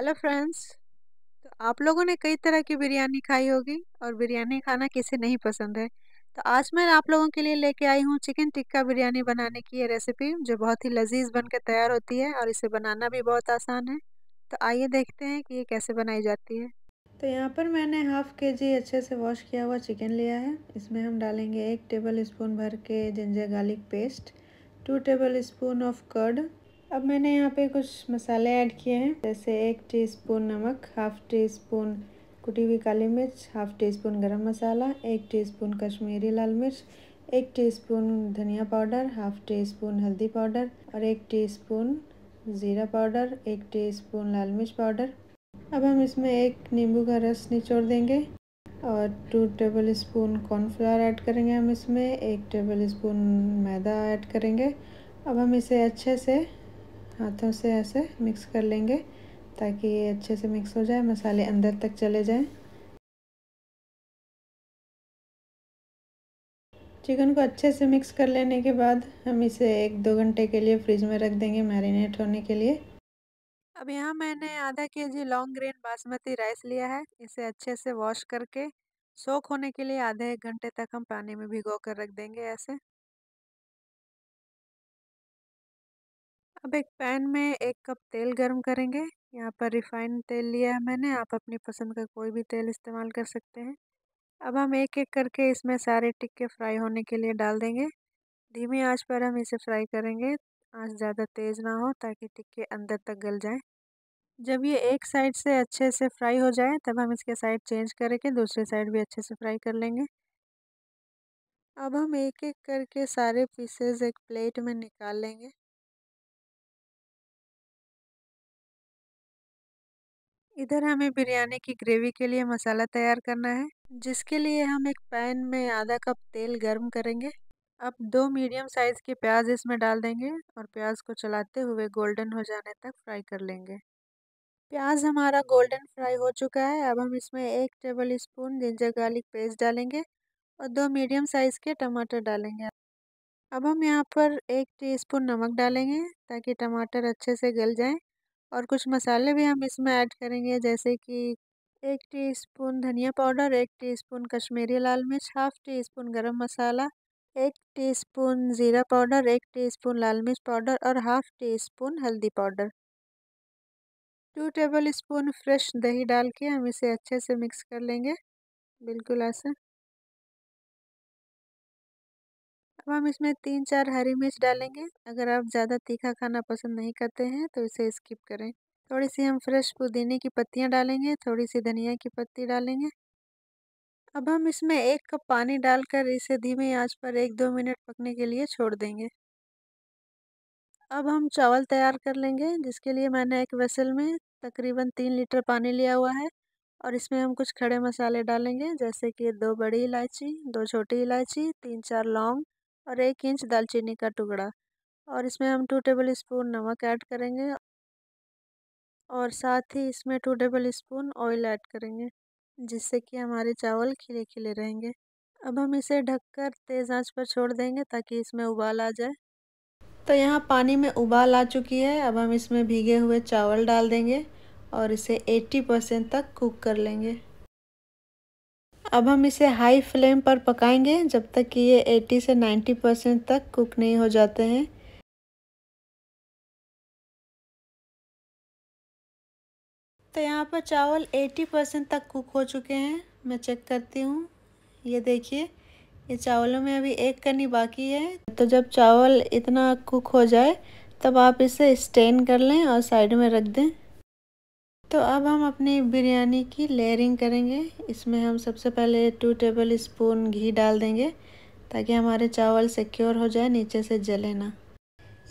hello friends तो आप लोगों ने कई तरह की बिरयानी खाई होगी और बिरयानी खाना किसे नहीं पसंद है तो आज मैं आप लोगों के लिए लेके आई हूँ चिकन टिक्का बिरयानी बनाने की ये रेसिपी जो बहुत ही लजीज बनकर तैयार होती है और इसे बनाना भी बहुत आसान है तो आइए देखते हैं कि ये कैसे बनाई जाती है तो यहाँ पर मैंने हाफ़ के जी अच्छे से वॉश किया हुआ चिकन लिया है इसमें हम डालेंगे एक टेबल स्पून भर के ginger garlic paste two tablespoon of curd अब मैंने यहाँ पे कुछ मसाले ऐड किए हैं जैसे एक टीस्पून नमक हाफ टी स्पून कुटी हुई काली मिर्च हाफ टी स्पून गर्म मसाला एक टीस्पून कश्मीरी लाल मिर्च एक टीस्पून धनिया पाउडर हाफ टी स्पून हल्दी पाउडर और एक टीस्पून ज़ीरा पाउडर एक टीस्पून लाल मिर्च पाउडर अब हम इसमें एक नींबू का रस निचोड़ देंगे और two tablespoon cornflour add करेंगे हम इसमें एक टेबल स्पून मैदा ऐड करेंगे अब हम इसे अच्छे से हाथों से ऐसे मिक्स कर लेंगे ताकि ये अच्छे से मिक्स हो जाए मसाले अंदर तक चले जाएं चिकन को अच्छे से मिक्स कर लेने के बाद हम इसे एक दो घंटे के लिए फ्रिज में रख देंगे मैरिनेट होने के लिए अब यहाँ मैंने आधा K G long grain basmati rice लिया है इसे अच्छे से वॉश करके सोख होने के लिए आधे एक घंटे तक हम पानी में भिगो कर रख देंगे ऐसे अब एक पैन में एक कप तेल गर्म करेंगे यहाँ पर रिफाइंड तेल लिया है मैंने आप अपनी पसंद का कोई भी तेल इस्तेमाल कर सकते हैं अब हम एक एक करके इसमें सारे टिक्के फ्राई होने के लिए डाल देंगे धीमी आंच पर हम इसे फ्राई करेंगे आंच ज़्यादा तेज़ ना हो ताकि टिक्के अंदर तक गल जाएं जब ये एक साइड से अच्छे से फ्राई हो जाए तब हम इसके साइड चेंज करके दूसरी साइड भी अच्छे से फ्राई कर लेंगे अब हम एक एक करके सारे पीसेज एक प्लेट में निकाल लेंगे इधर हमें बिरयानी की ग्रेवी के लिए मसाला तैयार करना है जिसके लिए हम एक पैन में आधा कप तेल गर्म करेंगे अब दो मीडियम साइज़ के प्याज इसमें डाल देंगे और प्याज को चलाते हुए गोल्डन हो जाने तक फ्राई कर लेंगे प्याज हमारा गोल्डन फ्राई हो चुका है अब हम इसमें एक tablespoon ginger garlic paste डालेंगे और दो मीडियम साइज़ के टमाटर डालेंगे अब हम यहाँ पर एक टीस्पून नमक डालेंगे ताकि टमाटर अच्छे से गल जाएं और कुछ मसाले भी हम इसमें ऐड करेंगे जैसे कि एक टीस्पून धनिया पाउडर एक टीस्पून कश्मीरी लाल मिर्च हाफ़ टी स्पून गर्म मसाला एक टीस्पून ज़ीरा पाउडर एक टीस्पून लाल मिर्च पाउडर और हाफ़ टी स्पून हल्दी powder two tablespoon fresh दही डाल के हम इसे अच्छे से मिक्स कर लेंगे बिल्कुल ऐसे अब हम इसमें तीन चार हरी मिर्च डालेंगे अगर आप ज़्यादा तीखा खाना पसंद नहीं करते हैं तो इसे स्किप करें थोड़ी सी हम फ्रेश पुदीने की पत्तियाँ डालेंगे थोड़ी सी धनिया की पत्ती डालेंगे अब हम इसमें एक कप पानी डालकर इसे धीमे आंच पर एक दो मिनट पकने के लिए छोड़ देंगे अब हम चावल तैयार कर लेंगे जिसके लिए मैंने एक वेसल में तकरीबन तीन लीटर पानी लिया हुआ है और इसमें हम कुछ खड़े मसाले डालेंगे जैसे कि दो बड़ी इलायची दो छोटी इलायची तीन चार लौंग और एक इंच दालचीनी का टुकड़ा और इसमें हम टू टेबल स्पून नमक ऐड करेंगे और साथ ही इसमें two tablespoon oil add करेंगे जिससे कि हमारे चावल खिले खिले रहेंगे अब हम इसे ढककर तेज़ आंच पर छोड़ देंगे ताकि इसमें उबाल आ जाए तो यहाँ पानी में उबाल आ चुकी है अब हम इसमें भीगे हुए चावल डाल देंगे और इसे 80 परसेंट तक कुक कर लेंगे अब हम इसे हाई फ्लेम पर पकाएंगे जब तक कि ये 80 से 90 परसेंट तक कुक नहीं हो जाते हैं तो यहाँ पर चावल 80 परसेंट तक कुक हो चुके हैं मैं चेक करती हूँ ये देखिए ये चावलों में अभी एक कनी बाकी है तो जब चावल इतना कुक हो जाए तब आप इसे स्टेन कर लें और साइड में रख दें तो अब हम अपनी बिरयानी की लेयरिंग करेंगे इसमें हम सबसे पहले टू टेबल स्पून घी डाल देंगे ताकि हमारे चावल सिक्योर हो जाए नीचे से जले ना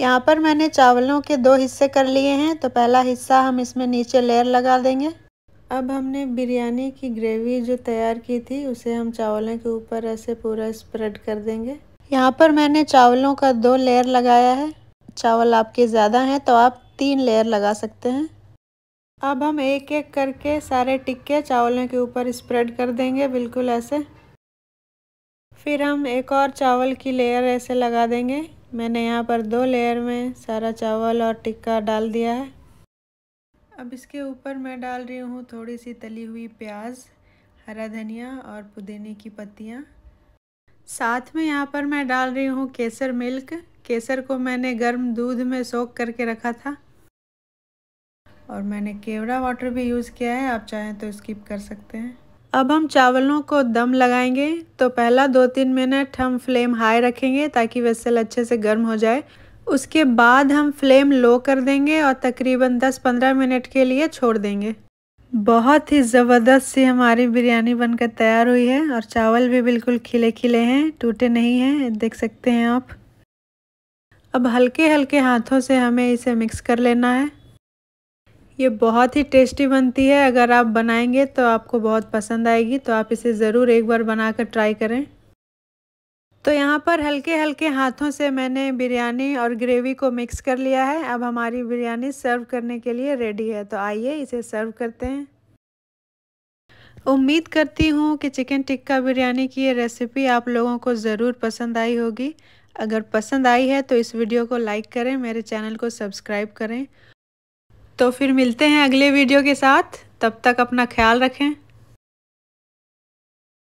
यहाँ पर मैंने चावलों के दो हिस्से कर लिए हैं तो पहला हिस्सा हम इसमें नीचे लेयर लगा देंगे अब हमने बिरयानी की ग्रेवी जो तैयार की थी उसे हम चावलों के ऊपर ऐसे पूरा स्प्रेड कर देंगे यहाँ पर मैंने चावलों का दो लेयर लगाया है चावल आपके ज़्यादा हैं तो आप तीन लेयर लगा सकते हैं अब हम एक एक करके सारे टिक्के चावलों के ऊपर स्प्रेड कर देंगे बिल्कुल ऐसे फिर हम एक और चावल की लेयर ऐसे लगा देंगे मैंने यहाँ पर दो लेयर में सारा चावल और टिक्का डाल दिया है अब इसके ऊपर मैं डाल रही हूँ थोड़ी सी तली हुई प्याज हरा धनिया और पुदीने की पत्तियाँ साथ में यहाँ पर मैं डाल रही हूँ केसर मिल्क केसर को मैंने गर्म दूध में सोख करके रखा था और मैंने केवड़ा वाटर भी यूज़ किया है आप चाहें तो स्किप कर सकते हैं अब हम चावलों को दम लगाएंगे तो पहला दो तीन मिनट हम फ्लेम हाई रखेंगे ताकि वेसल अच्छे से गर्म हो जाए उसके बाद हम फ्लेम लो कर देंगे और तकरीबन 10-15 मिनट के लिए छोड़ देंगे बहुत ही ज़बरदस्त सी हमारी बिरयानी बनकर तैयार हुई है और चावल भी बिल्कुल खिले खिले हैं टूटे नहीं हैं देख सकते हैं आप अब हल्के हल्के हाथों से हमें इसे मिक्स कर लेना है ये बहुत ही टेस्टी बनती है अगर आप बनाएंगे तो आपको बहुत पसंद आएगी तो आप इसे ज़रूर एक बार बनाकर ट्राई करें तो यहाँ पर हल्के हल्के हाथों से मैंने बिरयानी और ग्रेवी को मिक्स कर लिया है अब हमारी बिरयानी सर्व करने के लिए रेडी है तो आइए इसे सर्व करते हैं उम्मीद करती हूँ कि चिकन टिक्का बिरयानी की ये रेसिपी आप लोगों को ज़रूर पसंद आई होगी अगर पसंद आई है तो इस वीडियो को लाइक करें मेरे चैनल को सब्सक्राइब करें तो फिर मिलते हैं अगले वीडियो के साथ तब तक अपना ख्याल रखें